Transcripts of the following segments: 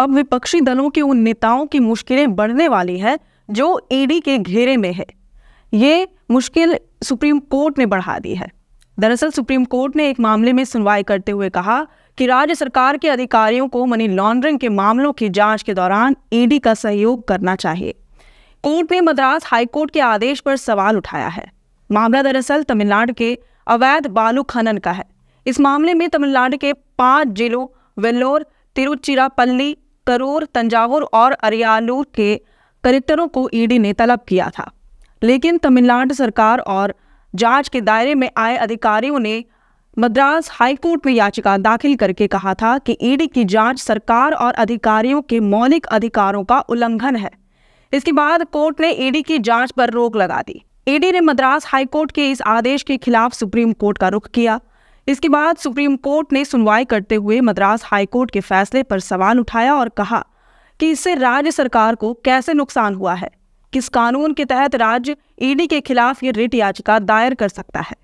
अब विपक्षी दलों के उन नेताओं की मुश्किलें बढ़ने वाली है जो ईडी के घेरे में है ये मुश्किल सुप्रीम कोर्ट ने बढ़ा दी है दरअसल सुप्रीम कोर्ट ने एक मामले में सुनवाई करते हुए कहा कि राज्य सरकार के अधिकारियों को मनी लॉन्ड्रिंग के मामलों की जांच के दौरान ईडी का सहयोग करना चाहिए कोर्ट ने मद्रास हाईकोर्ट के आदेश पर सवाल उठाया है मामला दरअसल तमिलनाडु के अवैध बालू खनन का है इस मामले में तमिलनाडु के पांच जिलों वेल्लोर तिरुचिरापल्ली करूर तंजावुर और अरियालूर के करेक्टरों को ईडी ने तलब किया था लेकिन तमिलनाडु सरकार और जांच के दायरे में आए अधिकारियों ने मद्रास हाईकोर्ट में याचिका दाखिल करके कहा था कि ईडी की जांच सरकार और अधिकारियों के मौलिक अधिकारों का उल्लंघन है इसके बाद कोर्ट ने ईडी की जांच पर रोक लगा दी ईडी ने मद्रास हाईकोर्ट के इस आदेश के खिलाफ सुप्रीम कोर्ट का रुख किया इसके बाद सुप्रीम कोर्ट ने सुनवाई करते हुए मद्रास हाईकोर्ट के फैसले पर सवाल उठाया और कहा कि इससे राज्य सरकार को कैसे नुकसान हुआ है किस कानून के तहत राज्य ईडी e के खिलाफ ये रिट याचिका दायर कर सकता है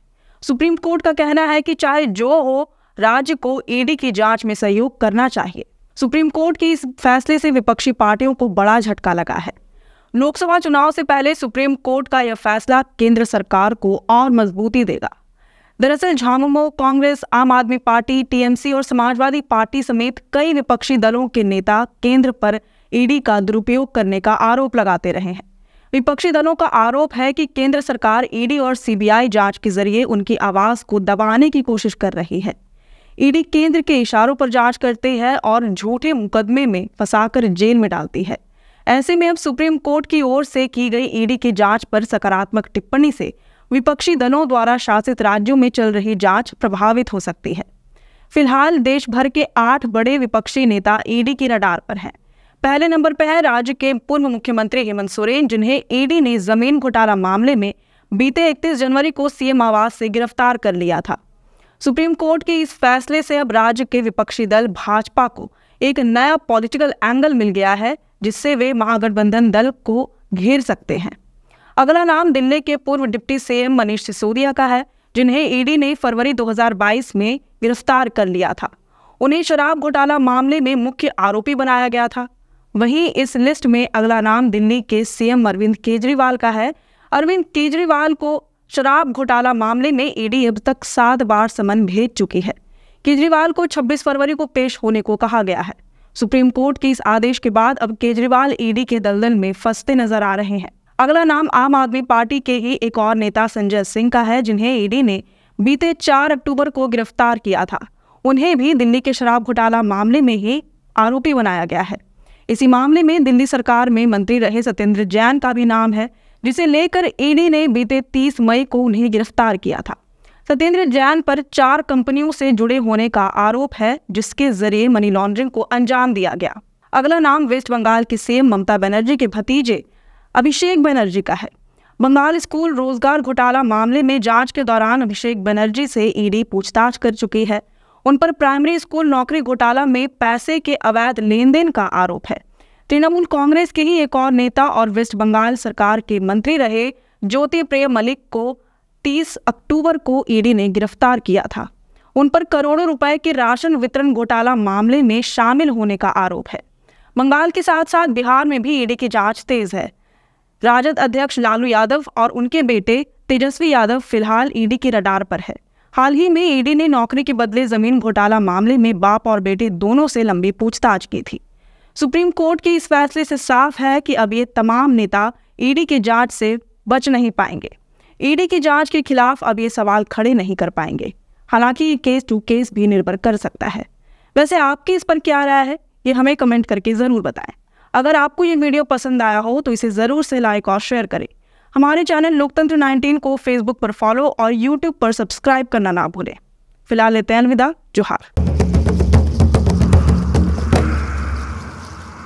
सुप्रीम कोर्ट का कहना है कि चाहे जो हो राज्य को ईडी e की जांच में सहयोग करना चाहिए सुप्रीम कोर्ट के इस फैसले से विपक्षी पार्टियों को बड़ा झटका लगा है लोकसभा चुनाव से पहले सुप्रीम कोर्ट का यह फैसला केंद्र सरकार को और मजबूती देगा दरअसल झामुमो कांग्रेस आम आदमी पार्टी टीएमसी और समाजवादी पार्टी समेत कई विपक्षी दलों के नेता केंद्र पर ईडी का दुरुपयोग करने का आरोप लगाते रहे हैं विपक्षी दलों का आरोप है कि केंद्र सरकार ईडी और सीबीआई जांच के जरिए उनकी आवाज को दबाने की कोशिश कर रही है ईडी केंद्र के इशारों पर जांच करती है और झूठे मुकदमे में फंसाकर जेल में डालती है ऐसे में अब सुप्रीम कोर्ट की ओर से की गई ईडी की जांच पर सकारात्मक टिप्पणी से विपक्षी दलों द्वारा शासित राज्यों में चल रही जांच प्रभावित हो सकती है फिलहाल देश भर के आठ बड़े विपक्षी नेता ईडी की रडार पर हैं पहले नंबर पर है राज्य के पूर्व मुख्यमंत्री हेमंत सोरेन जिन्हें ईडी ने जमीन घोटाला मामले में बीते 31 जनवरी को सीएम आवास से गिरफ्तार कर लिया था सुप्रीम कोर्ट के इस फैसले से अब राज्य के विपक्षी दल भाजपा को एक नया पॉलिटिकल एंगल मिल गया है जिससे वे महागठबंधन दल को घेर सकते हैं अगला नाम दिल्ली के पूर्व डिप्टी सीएम मनीष सिसोदिया का है जिन्हें ईडी ने फरवरी 2022 में गिरफ्तार कर लिया था उन्हें शराब घोटाला मामले में मुख्य आरोपी बनाया गया था वहीं इस लिस्ट में अगला नाम दिल्ली के सीएम अरविंद केजरीवाल का है अरविंद केजरीवाल को शराब घोटाला मामले में ईडी अब तक सात बार समन भेज चुकी है केजरीवाल को 26 फरवरी को पेश होने को कहा गया है सुप्रीम कोर्ट के इस आदेश के बाद अब केजरीवाल ईडी के दलदल में फंसते नजर आ रहे हैं अगला नाम आम आदमी पार्टी के ही एक और नेता संजय सिंह का है जिन्हें ईडी ने बीते चार अक्टूबर को गिरफ्तार किया था उन्हें भी दिल्ली के शराब घोटाला मामले में ही आरोपी बनाया गया है इसी मामले में दिल्ली सरकार में मंत्री रहे सत्येंद्र जैन का भी नाम है जिसे लेकर ईडी ने बीते 30 मई को उन्हें गिरफ्तार किया था सत्येंद्र जैन पर चार कंपनियों से जुड़े होने का आरोप है जिसके जरिए मनी लॉन्ड्रिंग को अंजाम दिया गया अगला नाम वेस्ट बंगाल की सीएम ममता बनर्जी के भतीजे अभिषेक बनर्जी का है बंगाल स्कूल रोजगार घोटाला मामले में जांच के दौरान अभिषेक बनर्जी से ईडी पूछताछ कर चुकी है उन पर प्राइमरी स्कूल नौकरी घोटाला में पैसे के अवैध लेन देन का आरोप है तृणमूल कांग्रेस के ही एक और नेता और वेस्ट बंगाल सरकार के मंत्री रहे ज्योति प्रिय मलिक को 30 अक्टूबर को ईडी ने गिरफ्तार किया था उन पर करोड़ों रुपए के राशन वितरण घोटाला मामले में शामिल होने का आरोप है बंगाल के साथ साथ बिहार में भी ईडी की जांच तेज है राजद अध्यक्ष लालू यादव और उनके बेटे तेजस्वी यादव फिलहाल ईडी के रडार पर है हाल ही में ईडी ने नौकरी के बदले जमीन घोटाला मामले में बाप और बेटे दोनों से लंबी पूछताछ की थी सुप्रीम कोर्ट के इस फैसले से साफ है कि अब ये तमाम नेता ईडी की जांच से बच नहीं पाएंगे ईडी की जांच के खिलाफ अब ये सवाल खड़े नहीं कर पाएंगे हालांकि ये केस टू केस भी निर्भर कर सकता है वैसे आपकी इस पर क्या राय है ये हमें कमेंट करके ज़रूर बताएं अगर आपको ये वीडियो पसंद आया हो तो इसे ज़रूर से लाइक और शेयर करें हमारे चैनल लोकतंत्र 19 को फेसबुक पर फॉलो और यूट्यूब पर सब्सक्राइब करना ना भूलें फिलहाल लेते हैं अलविदा जोहार